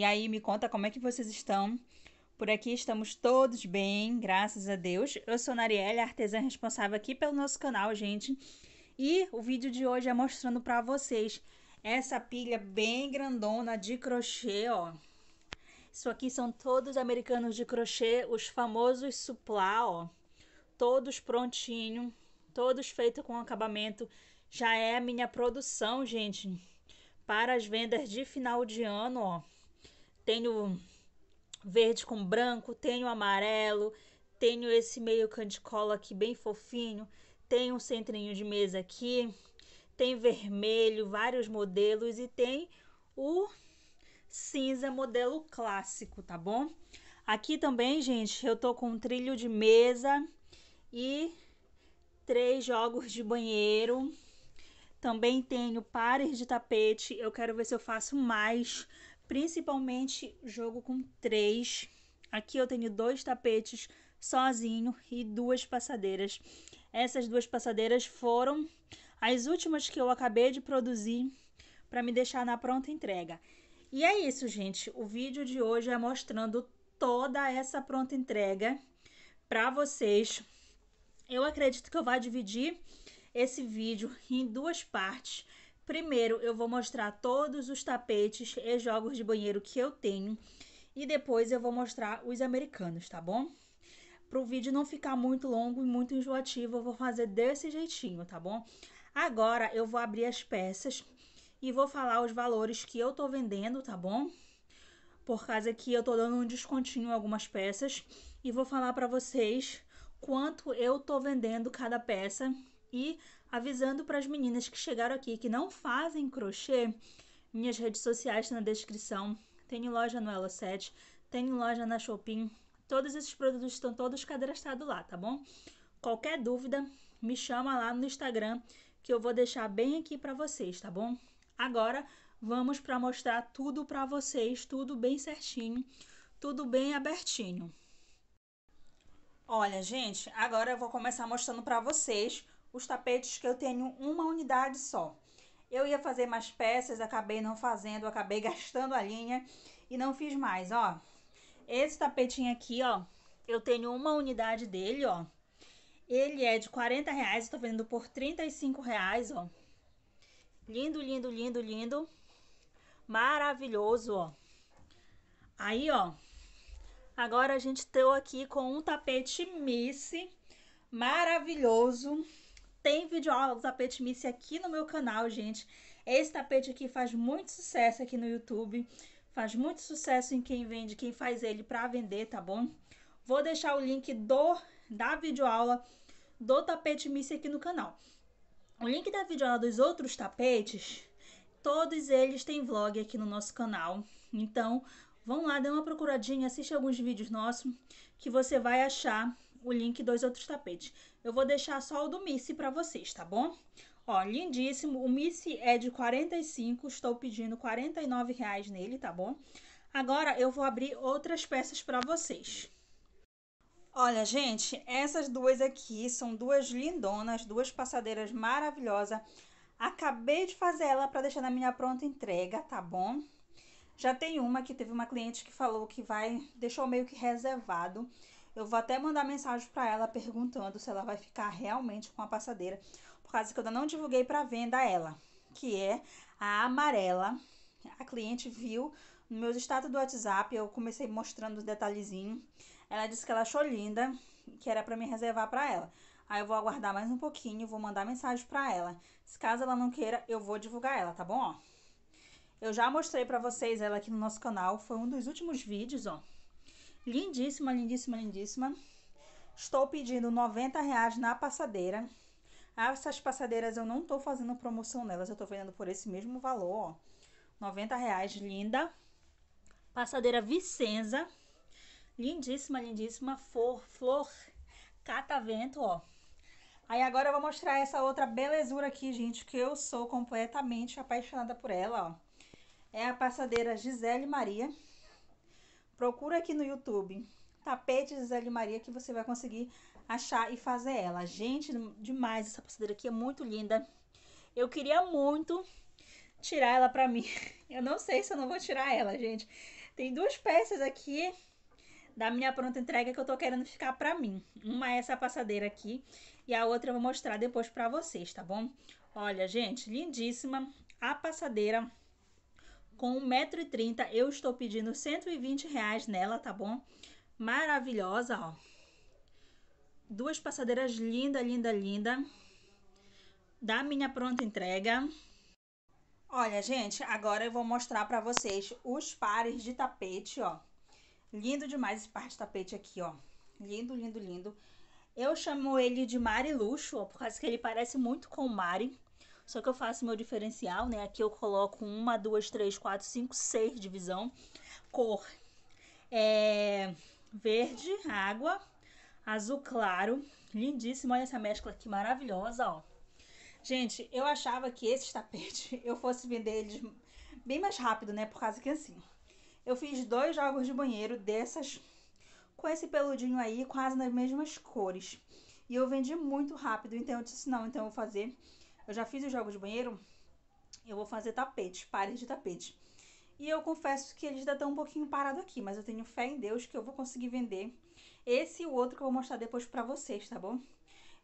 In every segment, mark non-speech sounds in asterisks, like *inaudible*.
E aí, me conta como é que vocês estão. Por aqui estamos todos bem, graças a Deus. Eu sou Narielle, artesã responsável aqui pelo nosso canal, gente. E o vídeo de hoje é mostrando para vocês essa pilha bem grandona de crochê, ó. Isso aqui são todos americanos de crochê, os famosos suplá, ó. Todos prontinho, todos feitos com acabamento. Já é a minha produção, gente, para as vendas de final de ano, ó tenho verde com branco, tenho amarelo, tenho esse meio canticola aqui bem fofinho, tem um centrinho de mesa aqui, tem vermelho, vários modelos e tem o cinza modelo clássico, tá bom? Aqui também, gente, eu tô com um trilho de mesa e três jogos de banheiro. Também tenho pares de tapete. Eu quero ver se eu faço mais principalmente jogo com três. Aqui eu tenho dois tapetes sozinho e duas passadeiras. Essas duas passadeiras foram as últimas que eu acabei de produzir para me deixar na pronta entrega. E é isso, gente. O vídeo de hoje é mostrando toda essa pronta entrega para vocês. Eu acredito que eu vou dividir esse vídeo em duas partes. Primeiro, eu vou mostrar todos os tapetes e jogos de banheiro que eu tenho. E depois eu vou mostrar os americanos, tá bom? Para o vídeo não ficar muito longo e muito enjoativo, eu vou fazer desse jeitinho, tá bom? Agora eu vou abrir as peças e vou falar os valores que eu tô vendendo, tá bom? Por causa que eu tô dando um descontinho em algumas peças e vou falar para vocês quanto eu tô vendendo cada peça e avisando para as meninas que chegaram aqui que não fazem crochê, minhas redes sociais estão na descrição. Tem loja no Elo 7, tem loja na Shopping. Todos esses produtos estão todos cadastrados lá, tá bom? Qualquer dúvida, me chama lá no Instagram que eu vou deixar bem aqui para vocês, tá bom? Agora vamos para mostrar tudo para vocês, tudo bem certinho, tudo bem abertinho. Olha, gente, agora eu vou começar mostrando para vocês os tapetes que eu tenho uma unidade só. Eu ia fazer mais peças, acabei não fazendo, acabei *laughs* gastando a linha e não fiz mais, ó. Esse tapetinho aqui, ó, eu tenho uma unidade dele, ó. Ele é de 40 reais, tô vendo por 35 reais, ó. Lindo, lindo, lindo, lindo. Maravilhoso, ó. Aí, ó. Agora a gente tem aqui com um tapete Missy maravilhoso tem videoaula do tapete Missy aqui no meu canal, gente. Esse tapete aqui faz muito sucesso aqui no YouTube. Faz muito sucesso em quem vende, quem faz ele para vender, tá bom? Vou deixar o link do da videoaula do tapete Missy aqui no canal. O link da videoaula dos outros tapetes, todos eles têm vlog aqui no nosso canal. Então, vão lá, dê uma procuradinha, assiste alguns vídeos nossos que você vai achar o link dos outros tapetes. Eu vou deixar só o do Missy para vocês, tá bom? Ó, lindíssimo. O Missy é de 45, estou pedindo 49 reais nele, tá bom? Agora eu vou abrir outras peças para vocês. Olha, gente, essas duas aqui são duas lindonas, duas passadeiras maravilhosas. Acabei de fazer ela para deixar na minha pronta entrega, tá bom? Já tem uma que teve uma cliente que falou que vai, deixou meio que reservado. Eu vou até mandar mensagem para ela perguntando se ela vai ficar realmente com a passadeira, por causa que eu ainda não divulguei para venda ela, que é a amarela. A cliente viu no meu status do WhatsApp, eu comecei mostrando os detalhezinhos. Ela disse que ela achou linda, que era para me reservar para ela. Aí eu vou aguardar mais um pouquinho, vou mandar mensagem para ela. Se caso ela não queira, eu vou divulgar ela, tá bom? eu já mostrei para vocês ela aqui no nosso canal, foi um dos últimos vídeos, ó. Lindíssima, lindíssima, lindíssima. Estou pedindo 90 reais na passadeira. Ah, essas passadeiras eu não tô fazendo promoção nelas, eu tô vendendo por esse mesmo valor, ó. 90 reais, linda. Passadeira Vicenza. Lindíssima, lindíssima. Flor, flor catavento, ó. Aí agora eu vou mostrar essa outra belezura aqui, gente, que eu sou completamente apaixonada por ela, ó. É a passadeira Gisele Maria. Procura aqui no YouTube tapete de Zé de Maria que você vai conseguir achar e fazer ela. Gente, demais essa passadeira aqui é muito linda. Eu queria muito tirar ela pra mim. *laughs* Eu não sei se eu não vou tirar ela, gente. Tem duas peças aqui da minha pronta entrega que eu tô querendo ficar pra mim. Uma é essa passadeira aqui e a outra eu vou mostrar depois pra vocês, tá bom? Olha, gente, lindíssima a passadeira com 1,30m, eu estou pedindo 120 reais nela, tá bom? Maravilhosa, ó. Duas passadeiras linda, linda, linda. Da minha pronta entrega. Olha, gente, agora eu vou mostrar pra vocês os pares de tapete, ó. Lindo demais esse par de tapete aqui, ó. Lindo, lindo, lindo. Eu chamo ele de Mari Luxo, ó, por causa que ele parece muito com o Mari. Só que eu faço meu diferencial, né? Aqui eu coloco uma, duas, três, quatro, cinco, seis divisão. Cor é verde, água, azul claro. Lindíssimo, olha essa mescla aqui maravilhosa, ó. Gente, eu achava que esses tapetes *laughs* eu fosse vender eles bem mais rápido, né? Por causa que assim, eu fiz dois jogos de banheiro dessas com esse peludinho aí, quase nas mesmas cores. E eu vendi muito rápido, então eu disse, não, então eu vou fazer eu já fiz os jogos de banheiro, eu vou fazer tapete, pares de tapete. E eu confesso que eles ainda estão um pouquinho parados aqui, mas eu tenho fé em Deus que eu vou conseguir vender esse e o outro que eu vou mostrar depois pra vocês, tá bom?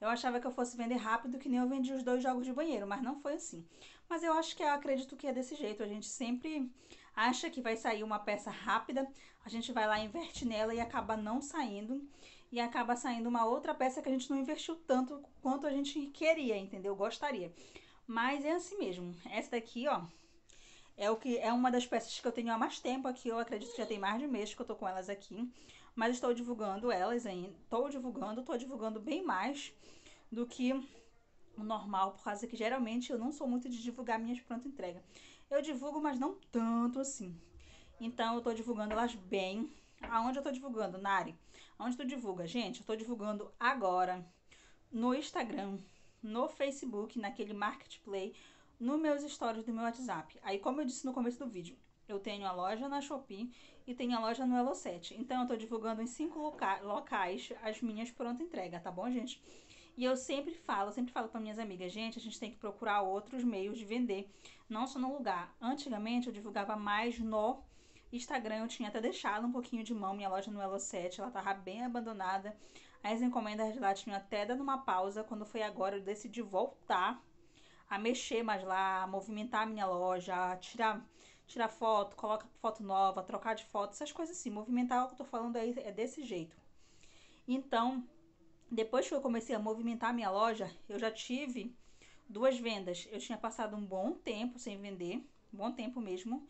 Eu achava que eu fosse vender rápido, que nem eu vendi os dois jogos de banheiro, mas não foi assim. Mas eu acho que eu acredito que é desse jeito. A gente sempre acha que vai sair uma peça rápida, a gente vai lá, inverte nela e acaba não saindo e acaba saindo uma outra peça que a gente não investiu tanto quanto a gente queria, entendeu? Gostaria. Mas é assim mesmo. Essa daqui, ó, é o que é uma das peças que eu tenho há mais tempo aqui. Eu acredito que já tem mais de um mês que eu tô com elas aqui. Mas estou divulgando elas ainda. Tô divulgando, tô divulgando bem mais do que o normal, por causa que geralmente eu não sou muito de divulgar minhas pronta entrega. Eu divulgo, mas não tanto assim. Então eu tô divulgando elas bem Aonde eu tô divulgando, Nari? Onde tu divulga? Gente, eu tô divulgando agora no Instagram, no Facebook, naquele Marketplace, no meus stories do meu WhatsApp. Aí, como eu disse no começo do vídeo, eu tenho a loja na Shopee e tenho a loja no Elo7. Então, eu tô divulgando em cinco loca locais as minhas pronta entrega, tá bom, gente? E eu sempre falo, sempre falo para minhas amigas, gente, a gente tem que procurar outros meios de vender, não só no lugar. Antigamente, eu divulgava mais no Instagram eu tinha até deixado um pouquinho de mão, minha loja no Elo 7, ela tava bem abandonada. As encomendas de lá tinham até dado uma pausa, quando foi agora eu decidi voltar a mexer mais lá, a movimentar a minha loja, a tirar, tirar foto, colocar foto nova, trocar de foto, essas coisas assim. Movimentar o que eu tô falando aí é desse jeito. Então, depois que eu comecei a movimentar a minha loja, eu já tive duas vendas. Eu tinha passado um bom tempo sem vender, um bom tempo mesmo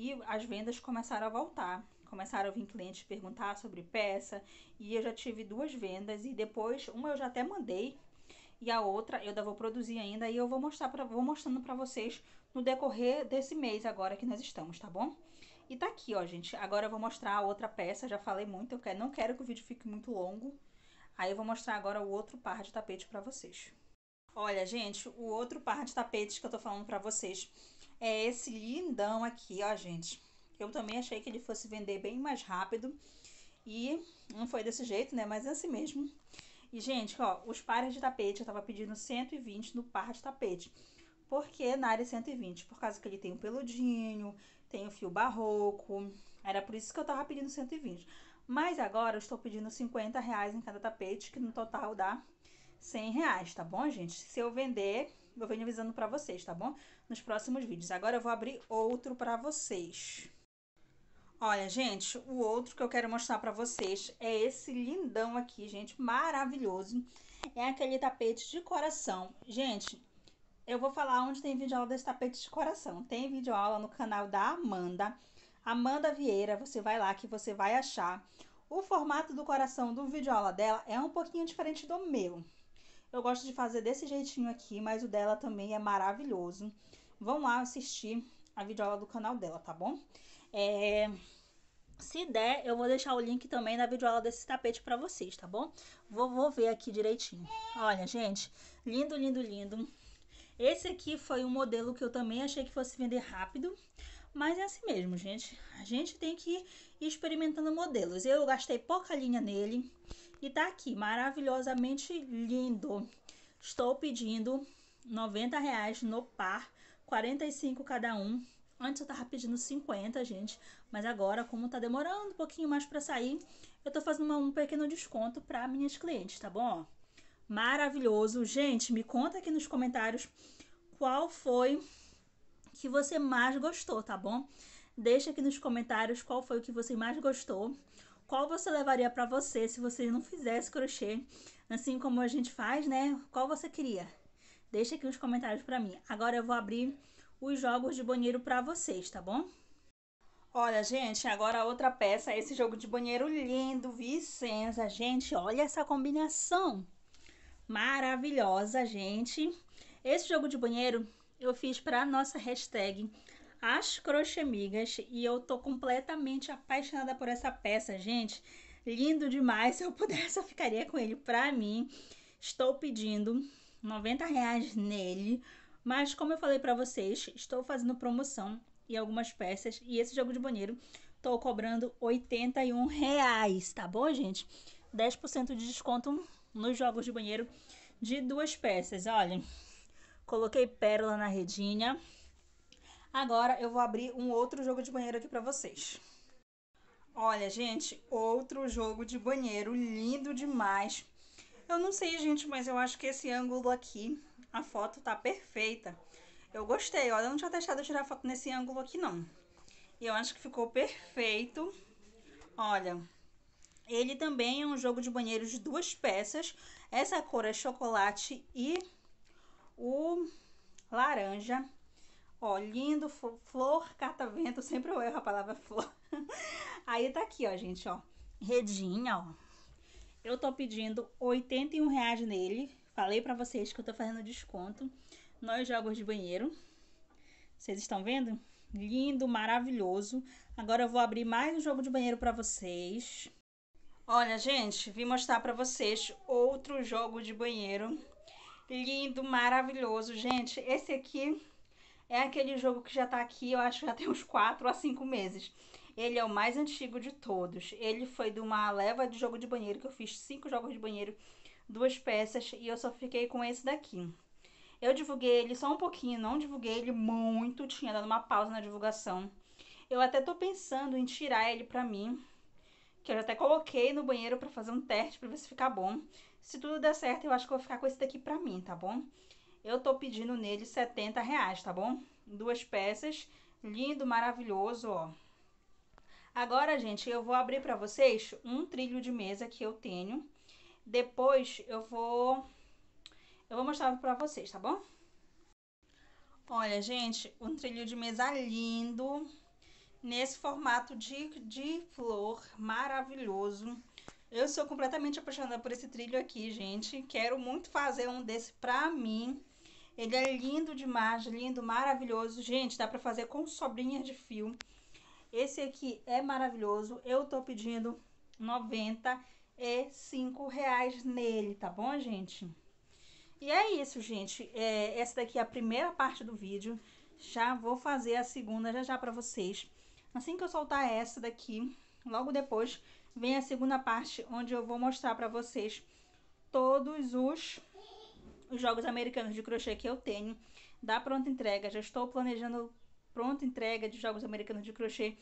e as vendas começaram a voltar. Começaram a vir clientes perguntar sobre peça e eu já tive duas vendas e depois uma eu já até mandei e a outra eu ainda vou produzir ainda e eu vou mostrar pra, vou mostrando para vocês no decorrer desse mês agora que nós estamos, tá bom? E tá aqui, ó, gente. Agora eu vou mostrar a outra peça, já falei muito, eu quero, não quero que o vídeo fique muito longo. Aí eu vou mostrar agora o outro par de tapete para vocês. Olha, gente, o outro par de tapetes que eu tô falando pra vocês é esse lindão aqui, ó, gente. Eu também achei que ele fosse vender bem mais rápido e não foi desse jeito, né? Mas é assim mesmo. E, gente, ó, os pares de tapete, eu tava pedindo 120 no par de tapete. Por que na área 120? Por causa que ele tem o um peludinho, tem o um fio barroco. Era por isso que eu tava pedindo 120. Mas agora eu estou pedindo 50 reais em cada tapete, que no total dá 100 reais, tá bom, gente? Se eu vender, eu venho avisando pra vocês, tá bom? Nos próximos vídeos. Agora eu vou abrir outro pra vocês. Olha, gente, o outro que eu quero mostrar pra vocês é esse lindão aqui, gente, maravilhoso. É aquele tapete de coração. Gente, eu vou falar onde tem vídeo aula desse tapete de coração. Tem vídeo aula no canal da Amanda. Amanda Vieira, você vai lá que você vai achar. O formato do coração do vídeo aula dela é um pouquinho diferente do meu, eu gosto de fazer desse jeitinho aqui, mas o dela também é maravilhoso. Vão lá assistir a videoaula do canal dela, tá bom? É... Se der, eu vou deixar o link também na videoaula desse tapete pra vocês, tá bom? Vou, vou ver aqui direitinho. Olha, gente, lindo, lindo, lindo. Esse aqui foi um modelo que eu também achei que fosse vender rápido, mas é assim mesmo, gente. A gente tem que ir experimentando modelos. Eu gastei pouca linha nele, e tá aqui, maravilhosamente lindo. Estou pedindo 90 reais no par, 45 cada um. Antes eu tava pedindo 50, gente, mas agora, como tá demorando um pouquinho mais para sair, eu tô fazendo uma, um pequeno desconto para minhas clientes, tá bom? Maravilhoso. Gente, me conta aqui nos comentários qual foi que você mais gostou, tá bom? Deixa aqui nos comentários qual foi o que você mais gostou qual você levaria para você se você não fizesse crochê, assim como a gente faz, né? Qual você queria? Deixa aqui nos comentários para mim. Agora eu vou abrir os jogos de banheiro para vocês, tá bom? Olha, gente, agora outra peça, esse jogo de banheiro lindo, Vicenza, gente, olha essa combinação maravilhosa, gente. Esse jogo de banheiro eu fiz para nossa hashtag as Crochemigas e eu tô completamente apaixonada por essa peça, gente. Lindo demais, se eu pudesse eu ficaria com ele pra mim. Estou pedindo 90 reais nele, mas como eu falei pra vocês, estou fazendo promoção e algumas peças e esse jogo de banheiro tô cobrando 81 reais, tá bom, gente? 10% de desconto nos jogos de banheiro de duas peças, olha. Coloquei pérola na redinha, Agora eu vou abrir um outro jogo de banheiro aqui para vocês. Olha, gente, outro jogo de banheiro lindo demais. Eu não sei, gente, mas eu acho que esse ângulo aqui, a foto tá perfeita. Eu gostei, olha, eu não tinha deixado tirar foto nesse ângulo aqui, não. E eu acho que ficou perfeito. Olha, ele também é um jogo de banheiro de duas peças. Essa cor é chocolate e o laranja. Ó, lindo, flor, catavento, sempre eu erro a palavra flor. *laughs* Aí tá aqui, ó, gente, ó. Redinha, ó. Eu tô pedindo 81 reais nele. Falei pra vocês que eu tô fazendo desconto nos jogos de banheiro. Vocês estão vendo? Lindo, maravilhoso. Agora eu vou abrir mais um jogo de banheiro pra vocês. Olha, gente, vim mostrar para vocês outro jogo de banheiro. Lindo, maravilhoso, gente. Esse aqui é aquele jogo que já tá aqui, eu acho que já tem uns 4 a 5 meses. Ele é o mais antigo de todos. Ele foi de uma leva de jogo de banheiro, que eu fiz cinco jogos de banheiro, duas peças, e eu só fiquei com esse daqui. Eu divulguei ele só um pouquinho, não divulguei ele muito, tinha dado uma pausa na divulgação. Eu até tô pensando em tirar ele pra mim, que eu já até coloquei no banheiro para fazer um teste para ver se fica bom. Se tudo der certo, eu acho que eu vou ficar com esse daqui pra mim, tá bom? eu tô pedindo nele 70 reais, tá bom? Duas peças, lindo, maravilhoso, ó. Agora, gente, eu vou abrir pra vocês um trilho de mesa que eu tenho. Depois eu vou... Eu vou mostrar pra vocês, tá bom? Olha, gente, um trilho de mesa lindo. Nesse formato de, de flor, maravilhoso. Eu sou completamente apaixonada por esse trilho aqui, gente. Quero muito fazer um desse pra mim. Ele é lindo demais, lindo, maravilhoso. Gente, dá pra fazer com sobrinha de fio. Esse aqui é maravilhoso. Eu tô pedindo R$ reais nele, tá bom, gente? E é isso, gente. É, essa daqui é a primeira parte do vídeo. Já vou fazer a segunda já já pra vocês. Assim que eu soltar essa daqui, logo depois, vem a segunda parte, onde eu vou mostrar pra vocês todos os os jogos americanos de crochê que eu tenho, da pronta entrega. Já estou planejando pronta entrega de jogos americanos de crochê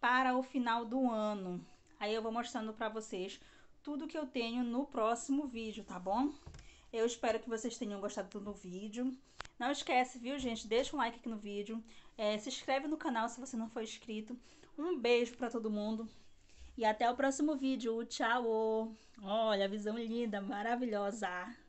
para o final do ano. Aí eu vou mostrando para vocês tudo que eu tenho no próximo vídeo, tá bom? Eu espero que vocês tenham gostado do vídeo. Não esquece, viu, gente? Deixa um like aqui no vídeo. É, se inscreve no canal se você não for inscrito. Um beijo para todo mundo. E até o próximo vídeo. Tchau! Olha, visão linda, maravilhosa!